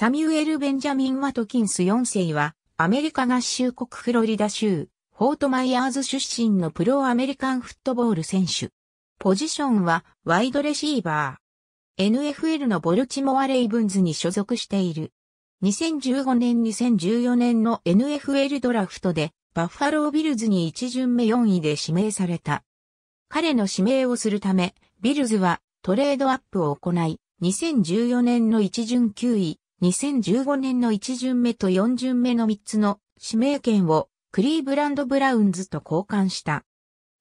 サミュエル・ベンジャミン・ワトキンス4世は、アメリカ合衆国フロリダ州、フォートマイヤーズ出身のプロアメリカンフットボール選手。ポジションは、ワイドレシーバー。NFL のボルチモア・レイブンズに所属している。2015年2014年の NFL ドラフトで、バッファロービルズに一巡目4位で指名された。彼の指名をするため、ビルズはトレードアップを行い、2014年の一巡9位、2015年の1巡目と4巡目の3つの指名権をクリーブランド・ブラウンズと交換した。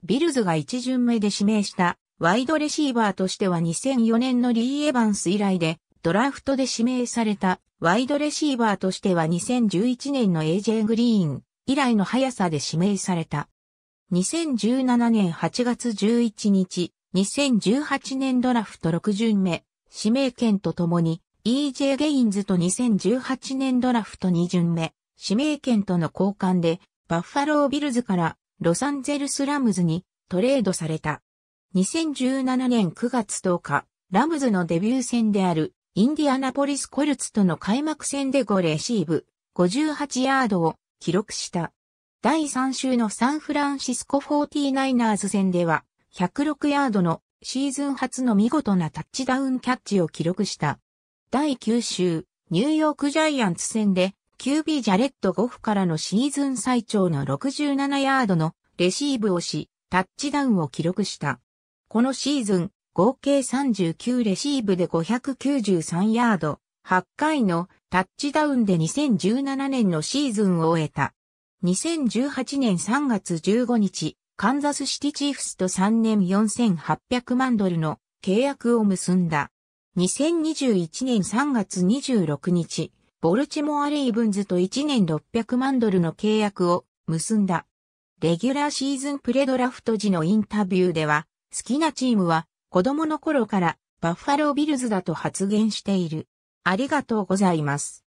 ビルズが1巡目で指名したワイドレシーバーとしては2004年のリー・エヴァンス以来でドラフトで指名されたワイドレシーバーとしては2011年の AJ グリーン以来の速さで指名された。2017年8月11日、2018年ドラフト6巡目、指名権とともに EJ ゲインズと2018年ドラフト2巡目、指名権との交換で、バッファロービルズからロサンゼルスラムズにトレードされた。2017年9月10日、ラムズのデビュー戦であるインディアナポリスコルツとの開幕戦で5レシーブ、58ヤードを記録した。第3週のサンフランシスコ 49ers 戦では、106ヤードのシーズン初の見事なタッチダウンキャッチを記録した。第9週、ニューヨークジャイアンツ戦で、QB ジャレット・ゴフからのシーズン最長の67ヤードのレシーブをし、タッチダウンを記録した。このシーズン、合計39レシーブで593ヤード、8回のタッチダウンで2017年のシーズンを終えた。2018年3月15日、カンザスシティチーフスと3年4800万ドルの契約を結んだ。2021年3月26日、ボルチモアレイブンズと1年600万ドルの契約を結んだ。レギュラーシーズンプレドラフト時のインタビューでは、好きなチームは子供の頃からバッファロービルズだと発言している。ありがとうございます。